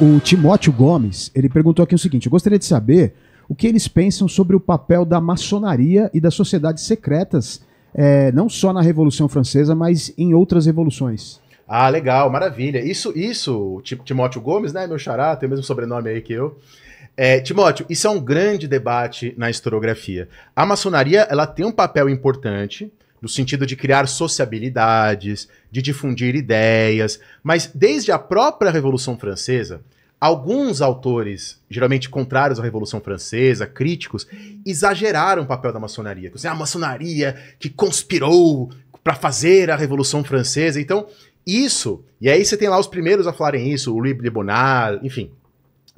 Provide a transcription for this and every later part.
O Timóteo Gomes, ele perguntou aqui o seguinte: eu gostaria de saber o que eles pensam sobre o papel da maçonaria e das sociedades secretas, é, não só na Revolução Francesa, mas em outras revoluções. Ah, legal, maravilha. Isso, isso, Timóteo Gomes, né, meu xará, tem o mesmo sobrenome aí que eu. É, Timóteo, isso é um grande debate na historiografia. A maçonaria, ela tem um papel importante, no sentido de criar sociabilidades, de difundir ideias, mas desde a própria Revolução Francesa, alguns autores, geralmente contrários à Revolução Francesa, críticos, exageraram o papel da maçonaria. A maçonaria que conspirou para fazer a Revolução Francesa. Então, isso, e aí você tem lá os primeiros a falarem isso, o Louis de Bonal, enfim,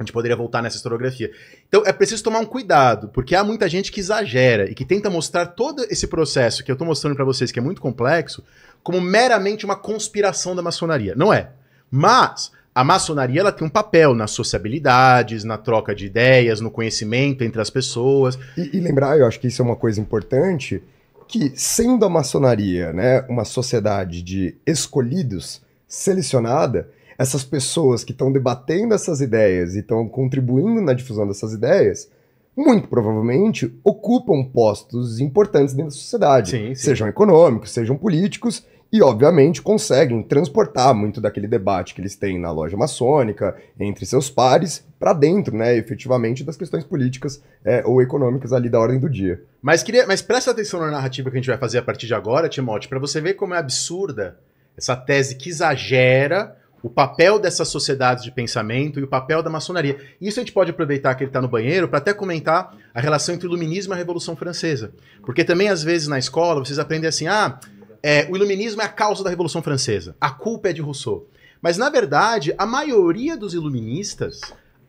a gente poderia voltar nessa historiografia. Então é preciso tomar um cuidado, porque há muita gente que exagera e que tenta mostrar todo esse processo que eu estou mostrando para vocês, que é muito complexo, como meramente uma conspiração da maçonaria. Não é. Mas a maçonaria ela tem um papel nas sociabilidades, na troca de ideias, no conhecimento entre as pessoas. E, e lembrar, eu acho que isso é uma coisa importante, que sendo a maçonaria né, uma sociedade de escolhidos, selecionada, essas pessoas que estão debatendo essas ideias e estão contribuindo na difusão dessas ideias, muito provavelmente ocupam postos importantes dentro da sociedade, sim, sim. sejam econômicos, sejam políticos, e obviamente conseguem transportar muito daquele debate que eles têm na loja maçônica, entre seus pares, para dentro, né, efetivamente, das questões políticas é, ou econômicas ali da ordem do dia. Mas, queria, mas presta atenção na narrativa que a gente vai fazer a partir de agora, Timóteo, para você ver como é absurda essa tese que exagera o papel dessas sociedades de pensamento e o papel da maçonaria. Isso a gente pode aproveitar que ele está no banheiro para até comentar a relação entre o iluminismo e a Revolução Francesa. Porque também, às vezes, na escola, vocês aprendem assim: ah, é, o iluminismo é a causa da Revolução Francesa, a culpa é de Rousseau. Mas, na verdade, a maioria dos iluministas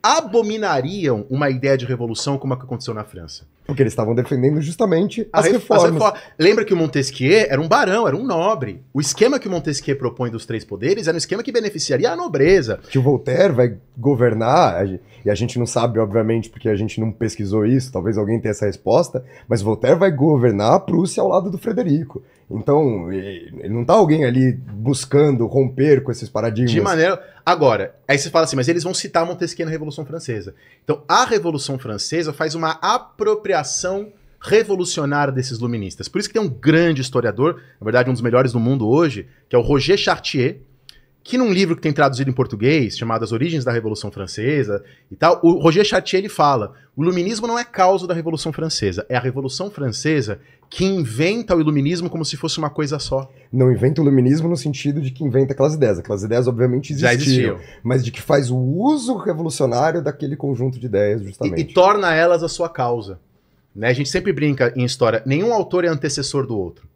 abominariam uma ideia de revolução como a que aconteceu na França. Porque eles estavam defendendo justamente as, ref reformas. As Lembra que o Montesquieu era um barão, era um nobre. O esquema que o Montesquieu propõe dos três poderes era um esquema que beneficiaria a nobreza. Que o Voltaire vai governar, e a gente não sabe, obviamente, porque a gente não pesquisou isso, talvez alguém tenha essa resposta, mas Voltaire vai governar a Prússia ao lado do Frederico. Então, não tá alguém ali buscando romper com esses paradigmas. De maneira. Agora, aí você fala assim, mas eles vão citar Montesquieu na Revolução Francesa. Então, a Revolução Francesa faz uma apropriação geração revolucionária desses luministas. Por isso que tem um grande historiador, na verdade um dos melhores do mundo hoje, que é o Roger Chartier, que num livro que tem traduzido em português, chamado As Origens da Revolução Francesa e tal, o Roger Chartier ele fala: o iluminismo não é causa da Revolução Francesa, é a Revolução Francesa que inventa o iluminismo como se fosse uma coisa só. Não inventa o iluminismo no sentido de que inventa aquelas ideias. Aquelas ideias, obviamente, existiam, Já existiam. mas de que faz o uso revolucionário daquele conjunto de ideias, justamente. E, e torna elas a sua causa. Né? A gente sempre brinca em história, nenhum autor é antecessor do outro.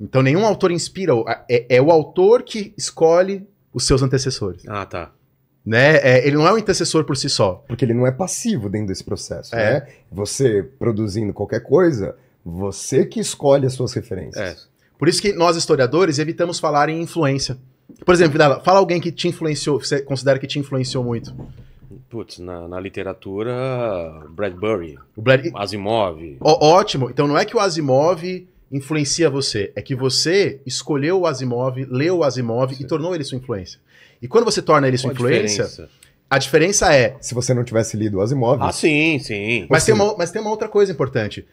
Então nenhum autor inspira, é, é o autor que escolhe os seus antecessores. Ah, tá. Né? É, ele não é um antecessor por si só. Porque ele não é passivo dentro desse processo. É. Né? Você produzindo qualquer coisa, você que escolhe as suas referências. É. Por isso que nós, historiadores, evitamos falar em influência. Por exemplo, fala alguém que te influenciou, que você considera que te influenciou muito. Putz, na, na, literatura, Bradbury, o Brad... Asimov. Ó, ótimo. Então não é que o Asimov influencia você, é que você escolheu o Asimov, leu o Asimov Sim. e tornou ele sua influência. E quando você torna ele sua Qual influência, diferença? A diferença é. Se você não tivesse lido as imóveis. Ah, sim, sim. Mas, sim. Tem, uma, mas tem uma outra coisa importante.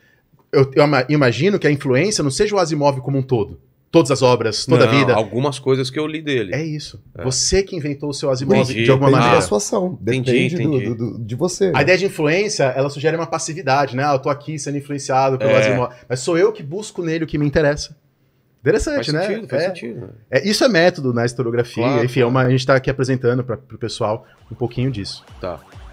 Eu, eu, imagino que a influência não seja o Asimov como um todo todas as obras, toda não, a vida. Algumas coisas que eu li dele. É isso. É. Você que inventou o seu Asimov de alguma maneira. Depende da sua ação. Depende entendi, entendi. Do, do, do, de você. Né? A ideia de influência, ela sugere uma passividade, né? Ah, eu tô aqui sendo influenciado pelo é. Asimov. Mas sou eu que busco nele o que me interessa. Interessante, faz né? Sentido, faz é, sentido. É, isso é método na né? historiografia. Claro, Enfim, é claro. É uma, a gente está aqui apresentando para o pessoal um pouquinho disso. Tá.